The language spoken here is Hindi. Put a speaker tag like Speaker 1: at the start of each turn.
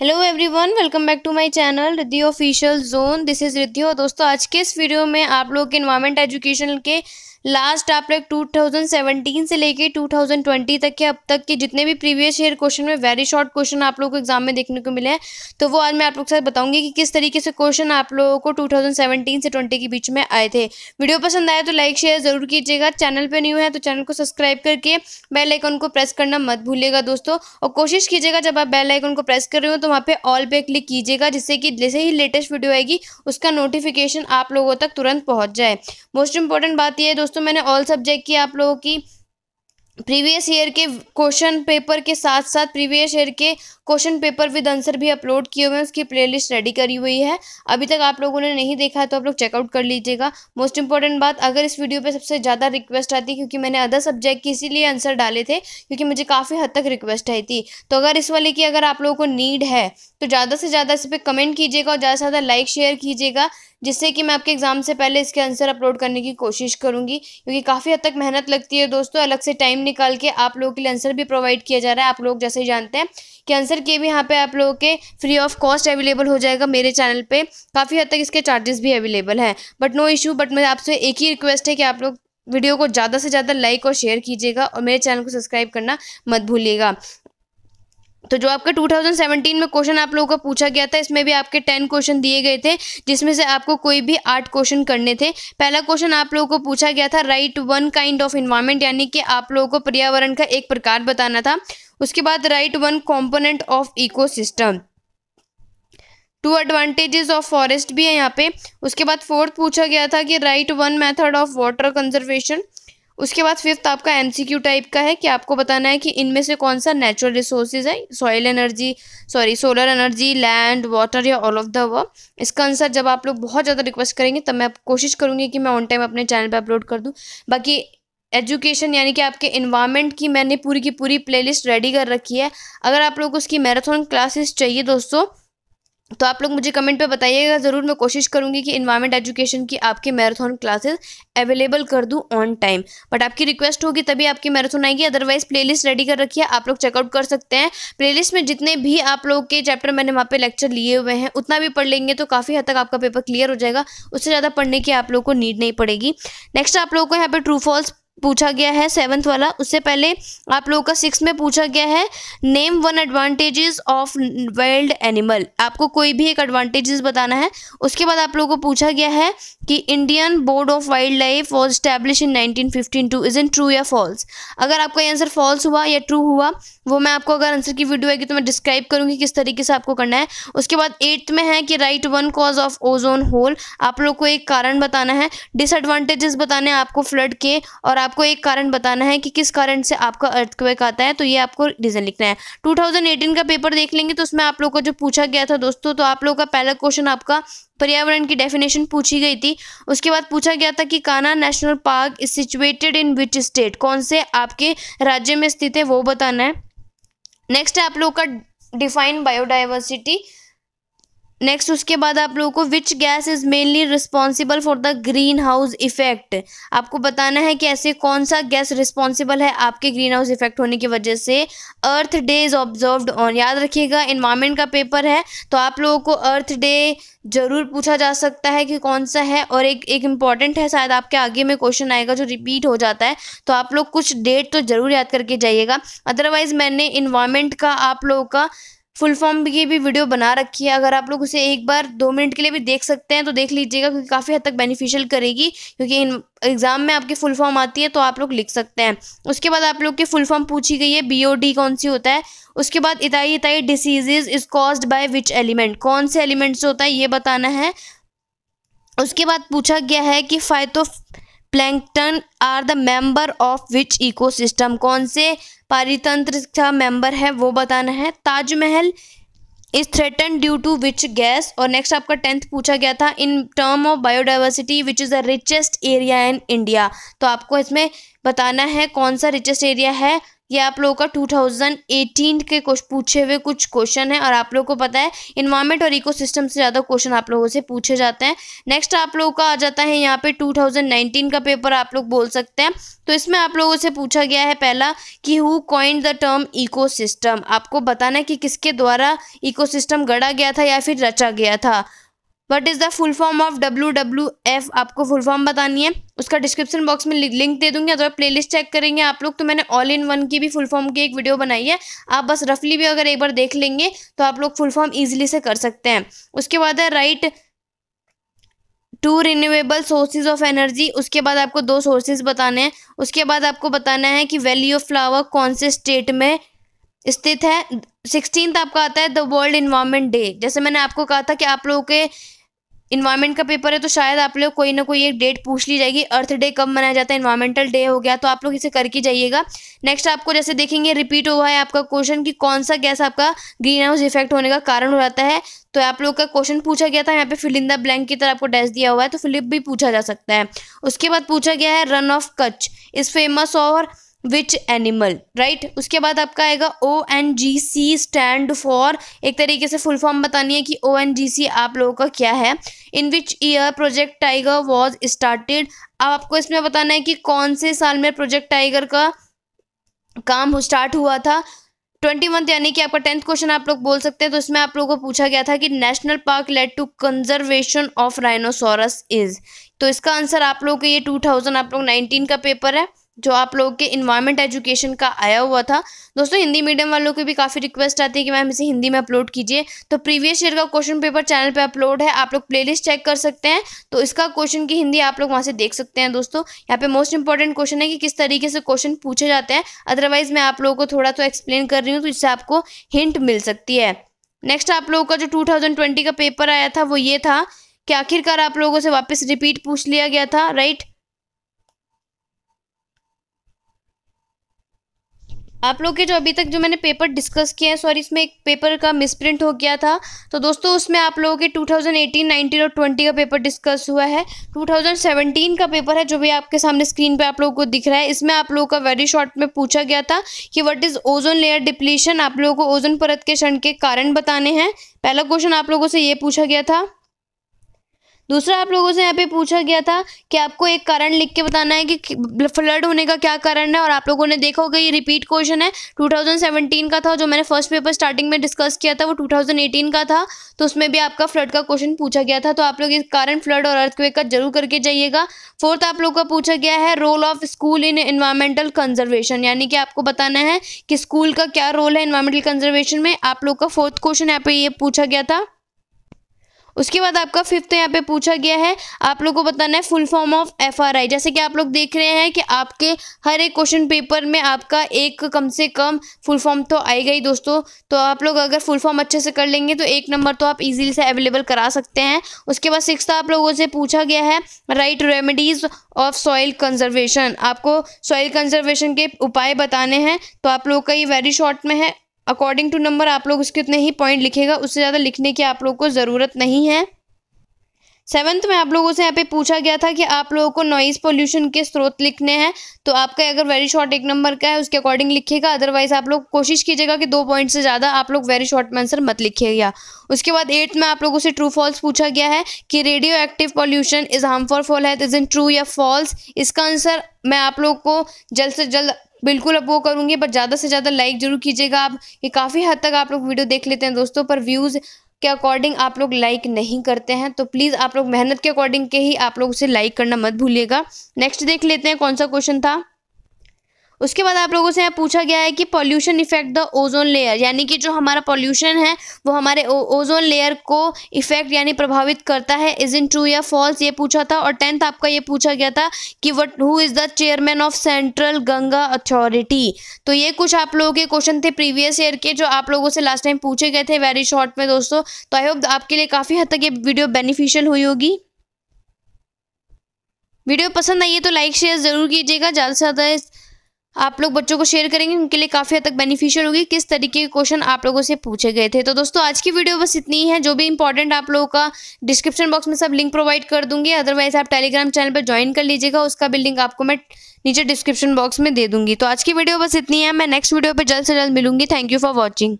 Speaker 1: Hello everyone welcome back to my channel Riddhi official zone this is Riddhi और दोस्तों आज के इस वीडियो में आप लोग इन्वायरमेंट एजुकेशन के लास्ट आप लोग 2017 से लेके 2020 तक के अब तक के जितने भी प्रीवियस ईयर क्वेश्चन में वेरी शॉर्ट क्वेश्चन आप लोगों को एग्जाम में देखने को मिले हैं तो वो आज मैं आप लोग के साथ बताऊंगी कि किस तरीके से क्वेश्चन आप लोगों को 2017 से 20 के बीच में आए थे वीडियो पसंद आया तो लाइक शेयर जरूर कीजिएगा चैनल पर न्यू है तो चैनल को सब्सक्राइब करके बेल आइकन को प्रेस करना मत भूलिएगा दोस्तों और कोशिश कीजिएगा जब आप बेल आइकन को प्रेस कर रहे हो तो वहाँ पर ऑल पे क्लिक कीजिएगा जिससे कि जैसे ही लेटेस्ट वीडियो आएगी उसका नोटिफिकेशन आप लोगों तक तुरंत पहुँच जाए मोस्ट इंपॉर्टेंट बात यह है दोस्तों दोस्तों मैंने ऑल सब्जेक्ट की आप लोगों की प्रीवियस ईयर के क्वेश्चन पेपर के साथ साथ प्रीवियस ईयर के क्वेश्चन पेपर विद आंसर भी अपलोड किए हुए हैं उसकी प्लेलिस्ट रेडी करी हुई है अभी तक आप लोगों ने नहीं देखा है तो आप लोग चेकआउट कर लीजिएगा मोस्ट इंपॉर्टेंट बात अगर इस वीडियो पे सबसे ज़्यादा रिक्वेस्ट आती है क्योंकि मैंने अदर सब्जेक्ट की इसीलिए आंसर डाले थे क्योंकि मुझे काफ़ी हद तक रिक्वेस्ट आई थी तो अगर इस वाले की अगर आप लोगों को नीड है तो ज़्यादा से ज़्यादा इस पर कमेंट कीजिएगा और ज़्यादा से ज़्यादा लाइक शेयर कीजिएगा जिससे कि मैं आपके एग्ज़ाम से पहले इसके आंसर अपलोड करने की कोशिश करूँगी क्योंकि काफ़ी हद तक मेहनत लगती है दोस्तों अलग से टाइम निकाल के आप लोगों के लिए आंसर भी प्रोवाइड किया जा रहा है आप लोग जैसे ही जानते हैं कि आंसर के भी यहाँ पे आप लोगों के फ्री ऑफ कॉस्ट अवेलेबल हो जाएगा मेरे चैनल पर काफ़ी हद तक इसके चार्जेस भी अवेलेबल हैं बट नो इशू बट मैं आपसे एक ही रिक्वेस्ट है कि आप लोग वीडियो को ज़्यादा से ज़्यादा लाइक और शेयर कीजिएगा और मेरे चैनल को सब्सक्राइब करना मत भूलिएगा तो जो आपका 2017 में क्वेश्चन आप लोगों का पूछा गया था इसमें भी आपके 10 क्वेश्चन दिए गए थे जिसमें से आपको कोई भी आठ क्वेश्चन करने थे पहला क्वेश्चन आप लोगों को पूछा गया था write one kind of environment यानी कि आप लोगों को पर्यावरण का एक प्रकार बताना था उसके बाद write one component of ecosystem two advantages of forest भी है यहाँ पे उसके बाद फोर्थ पूछा गया था कि write one method of water conservation उसके बाद फिफ्थ आपका एमसीक्यू टाइप का है कि आपको बताना है कि इनमें से कौन सा नेचुरल रिसोर्सेज है soil energy sorry solar energy land water या ऑल ऑफ द वर्क इसका आंसर जब आप लोग बहुत ज़्यादा रिक्वेस्ट करेंगे तब मैं कोशिश करूँगी कि मैं ऑन टाइम अपने चैनल पर अपलोड कर दूँ बाकी एजुकेशन यानी कि आपके इन्वामेंट की मैंने पूरी की पूरी प्लेलिस्ट रेडी कर रखी है अगर आप लोग उसकी मैराथन क्लासेस चाहिए दोस्तों तो आप लोग मुझे कमेंट पे बताइएगा ज़रूर मैं कोशिश करूँगी कि इन्वायरमेंट एजुकेशन की आपके मैराथन क्लासेस अवेलेबल कर दूँ ऑन टाइम बट आपकी रिक्वेस्ट होगी तभी आपकी मैराथन आएगी अदरवाइज प्लेलिस्ट रेडी कर रखी है आप लोग चेकआउट कर सकते हैं प्लेलिस्ट में जितने भी आप लोग के चैप्टर मैंने वहाँ पे लेक्चर लिए हुए हैं उतना भी पढ़ लेंगे तो काफ़ी हद तक आपका पेपर क्लियर हो जाएगा उससे ज़्यादा पढ़ने की आप लोग को नीड नहीं पड़ेगी नेक्स्ट आप लोग को यहाँ पर ट्रूफॉल्स पूछा गया है सेवन्थ वाला उससे पहले आप लोगों का सिक्स में पूछा गया है name one advantages of wild animal आपको कोई भी एक एडवांटेजेस बताना है उसके बाद आप लोगों को पूछा गया है कि Indian board of wild life was establish in 1952 is in true या फॉल्स अगर आपका आंसर फॉल्स हुआ या ट्रू हुआ वो मैं आपको अगर आंसर की वीडियो आएगी तो मैं डिस्क्राइब करूँगी किस तरीके से आपको करना है उसके बाद एट्थ में है कि write one cause of ozone hole आप लोग को एक कारण बताना है डिसएडवांटेजेस बताने आपको फ्लड के और आप आपको एक कारण बताना है कि किस कारण से आपका अर्थक्वेक आता है तो ये आपको रीज़न लिखना है 2018 का पेपर देख लेंगे तो उसमें आप लोग का जो पूछा गया था दोस्तों तो आप लोग का पहला क्वेश्चन आपका पर्यावरण की डेफिनेशन पूछी गई थी उसके बाद पूछा गया था कि Kanha national park is situated in which state कौन से आपके राज्य में स्थित है वो बताना है नेक्स्ट है आप लोग का डिफाइन बायोडाइवर्सिटी नेक्स्ट उसके बाद आप लोगों को which gas is mainly responsible for the green house effect आपको बताना है कि ऐसे कौन सा गैस रिस्पॉन्सिबल है आपके ग्रीन हाउस इफेक्ट होने की वजह से earth day is observed on याद रखिएगा इन्वायरमेंट का पेपर है तो आप लोगों को अर्थ डे ज़रूर पूछा जा सकता है कि कौन सा है और एक एक इम्पॉर्टेंट है शायद आपके आगे में क्वेश्चन आएगा जो रिपीट हो जाता है तो आप लोग कुछ डेट तो ज़रूर याद करके जाइएगा अदरवाइज़ मैंने इन्वायरमेंट का आप लोगों का फुल फॉर्म की भी वीडियो बना रखी है अगर आप लोग उसे एक बार दो मिनट के लिए भी देख सकते हैं तो देख लीजिएगा क्योंकि काफ़ी हद तक बेनिफिशियल करेगी क्योंकि एग्ज़ाम में आपकी फुल फॉर्म आती है तो आप लोग लिख सकते हैं उसके बाद आप लोग की फुल फॉर्म पूछी गई है बी कौन सी होता है उसके बाद itai itai diseases is caused by which element कौन से एलिमेंट से होता है ये बताना है उसके बाद पूछा गया है कि phyto plankton are the member of which ecosystem कौन से पारितंत्र का मेंबर है वो बताना है Taj Mahal is threaten due to which gas और नेक्स्ट आपका टेंथ पूछा गया था in term of biodiversity which is the richest area in India तो आपको इसमें बताना है कौन सा रिचेस्ट एरिया है ये आप लोगों का 2018 के कुछ पूछे हुए कुछ क्वेश्चन है और आप लोगों को पता है इन्वायरमेंट और इकोसिस्टम से ज़्यादा क्वेश्चन आप लोगों से पूछे जाते हैं नेक्स्ट आप लोगों का आ जाता है यहाँ पे 2019 का पेपर आप लोग बोल सकते हैं तो इसमें आप लोगों से पूछा गया है पहला कि who coined the term eco आपको बताना है कि किसके द्वारा इको गढ़ा गया था या फिर रचा गया था what is the full form of W W F आपको फुल फॉर्म बतानी है उसका डिस्क्रिप्शन बॉक्स में लिंक दे दूंगी अगर प्ले लिस्ट चेक करेंगे आप लोग तो मैंने ऑल इन वन की भी फुल फॉर्म की एक वीडियो बनाई है आप बस रफली भी अगर एक बार देख लेंगे तो आप लोग फुल फॉर्म ईजिली से कर सकते हैं उसके बाद है write two renewable sources of energy उसके बाद आपको दो सोर्सेज बताने हैं उसके बाद आपको बताना है कि वैली ऑफ फ्लावर कौन से स्टेट में स्थित है सिक्सटीन आपका आता है द वर्ल्ड इन्वायरमेंट डे जैसे मैंने आपको कहा था कि आप लोगों के इन्वायरमेंट का पेपर है तो शायद आप लोग कोई ना कोई एक डेट पूछ ली जाएगी अर्थ डे कब मनाया जाता है इन्वायरमेंटल डे हो गया तो आप लोग इसे करके जाइएगा नेक्स्ट आपको जैसे देखेंगे रिपीट हुआ है आपका क्वेश्चन कि कौन सा गैस आपका ग्रीन हाउस इफेक्ट होने का कारण हो जाता है तो आप लोग का क्वेश्चन पूछा गया था यहाँ पे फिलिंदा द ब्लैंक की तरह आपको डैस दिया हुआ है तो फिलिप भी पूछा जा सकता है उसके बाद पूछा गया है रन ऑफ कच इस फेमस और विच एनिमल राइट उसके बाद आपका आएगा O N G C stand for एक तरीके से फुल फॉर्म बतानी है कि ओ एन जी सी आप लोगों का क्या है in which year project tiger was started अब आपको इसमें बताना है कि कौन से साल में प्रोजेक्ट टाइगर का काम स्टार्ट हुआ था ट्वेंटी मंथ यानी कि आपका टेंथ क्वेश्चन आप लोग बोल सकते हैं तो इसमें आप लोगों को पूछा गया था कि national park led to conservation of rhinoceros is तो इसका आंसर आप लोग के ये टू थाउजेंड आप लोग नाइनटीन का पेपर है जो आप लोगों के इन्वायरमेंट एजुकेशन का आया हुआ था दोस्तों हिंदी मीडियम वालों की भी काफ़ी रिक्वेस्ट आती है कि मैम इसे हिंदी में अपलोड कीजिए तो प्रीवियस ईयर का क्वेश्चन पेपर चैनल पे अपलोड है आप लोग प्लेलिस्ट चेक कर सकते हैं तो इसका क्वेश्चन की हिंदी आप लोग वहाँ से देख सकते हैं दोस्तों यहाँ पे मोस्ट इंपॉर्टेंट क्वेश्चन है कि किस तरीके से क्वेश्चन पूछे जाते हैं अदरवाइज मैं आप लोगों को थोड़ा तो एक्सप्लेन कर रही हूँ तो इससे आपको हिंट मिल सकती है नेक्स्ट आप लोगों का जो टू का पेपर आया था वो ये था कि आखिरकार आप लोगों से वापस रिपीट पूछ लिया गया था राइट right? आप लोग के जो अभी तक जो मैंने पेपर डिस्कस किए हैं सॉरी इसमें एक पेपर का मिसप्रिंट हो गया था तो दोस्तों उसमें आप लोगों के 2018, 19 और 20 का पेपर डिस्कस हुआ है 2017 का पेपर है जो भी आपके सामने स्क्रीन पे आप लोगों को दिख रहा है इसमें आप लोगों का वेरी शॉर्ट में पूछा गया था कि what is ozone layer depletion आप लोगों को ओजोन परत के क्षण के कारण बताने हैं पहला क्वेश्चन आप लोगों से ये पूछा गया था दूसरा आप लोगों से यहाँ पे पूछा गया था कि आपको एक कारण लिख के बताना है कि मतलब फ्लड होने का क्या कारण है और आप लोगों ने देखा होगा ये रिपीट क्वेश्चन है 2017 का था जो मैंने फर्स्ट पेपर स्टार्टिंग में डिस्कस किया था वो 2018 का था तो उसमें भी आपका फ्लड का क्वेश्चन पूछा गया था तो आप लोग इस कारण फ्लड और अर्थक्वेक का जरूर करके जाइएगा फोर्थ आप लोग का पूछा गया है role of school in environmental conservation यानी कि आपको बताना है कि स्कूल का क्या रोल है इन्वायरमेंटल कंजर्वेशन में आप लोग का फोर्थ क्वेश्चन यहाँ पे ये पूछा गया था उसके बाद आपका फिफ्थ तो यहाँ पे पूछा गया है आप लोग को बताना है full form of F R I जैसे कि आप लोग देख रहे हैं कि आपके हर एक क्वेश्चन पेपर में आपका एक कम से कम फुल फॉर्म तो आएगा ही दोस्तों तो आप लोग अगर फुल फॉर्म अच्छे से कर लेंगे तो एक नंबर तो आप इजीली से अवेलेबल करा सकते हैं उसके बाद सिक्स आप लोगों से पूछा गया है write remedies of soil conservation आपको सॉइल कंजर्वेशन के उपाय बताने हैं तो आप लोग का ये वेरी शॉर्ट में है अकॉर्डिंग टू नंबर आप लोग उसके उतने ही पॉइंट लिखेगा उससे ज़्यादा लिखने की आप लोग को ज़रूरत नहीं है सेवन्थ में आप लोगों से यहाँ पे पूछा गया था कि आप लोगों को नॉइज़ पोल्यूशन के स्रोत लिखने हैं तो आपका अगर वेरी शॉर्ट एक नंबर का है उसके अकॉर्डिंग लिखिएगा अदरवाइज आप लोग कोशिश कीजिएगा कि दो पॉइंट से ज़्यादा आप लोग वेरी शॉर्ट में आंसर मत लिखिएगा उसके बाद एट्थ में आप लोगों से ट्रू फॉल्स पूछा गया है कि radio active pollution is harmful for all है इज़ इन ट्रू या फॉल्स इसका आंसर मैं आप लोग को जल्द से जल्द बिल्कुल अब वो करूँगी बट ज़्यादा से ज़्यादा लाइक ज़रूर कीजिएगा आप ये काफ़ी हद तक आप लोग वीडियो देख लेते हैं दोस्तों पर व्यूज़ के अकॉर्डिंग आप लोग लाइक नहीं करते हैं तो प्लीज़ आप लोग मेहनत के अकॉर्डिंग के ही आप लोग उसे लाइक करना मत भूलिएगा नेक्स्ट देख लेते हैं कौन सा क्वेश्चन था उसके बाद आप लोगों से यहाँ पूछा गया है कि pollution effect the ozone layer यानी कि जो हमारा पॉल्यूशन है वो हमारे ओजोन लेयर को इफेक्ट यानी प्रभावित करता है इज इन ट्रू या फॉल्स ये पूछा था और टेंथ आपका ये पूछा गया था कि what who is the chairman of central Ganga authority तो ये कुछ आप लोगों के क्वेश्चन थे प्रीवियस ईयर के जो आप लोगों से लास्ट टाइम पूछे गए थे वेरी शॉर्ट में दोस्तों तो आई होप आपके लिए काफ़ी हद तक ये वीडियो बेनिफिशियल हुई होगी वीडियो पसंद आई है तो लाइक शेयर ज़रूर कीजिएगा ज़्यादा से ज़्यादा आप लोग बच्चों को शेयर करेंगे उनके लिए काफ़ी हद तक बेनिफिशियल होगी किस तरीके के क्वेश्चन आप लोगों से पूछे गए थे तो दोस्तों आज की वीडियो बस इतनी ही है जो भी इंपॉर्टेंट आप लोगों का डिस्क्रिप्शन बॉक्स में सब लिंक प्रोवाइड कर दूंगी अदरवाइज आप टेलीग्राम चैनल पर ज्वाइन कर लीजिएगा उसका भी लिंक आपको मैं नीचे डिस्क्रिप्शन बॉक्स में दे दूंगी तो आज की वीडियो बस इतनी है मैं नेक्स्ट वीडियो पर जल्द से जल्द मिलूंगी थैंक यू फॉर वॉचिंग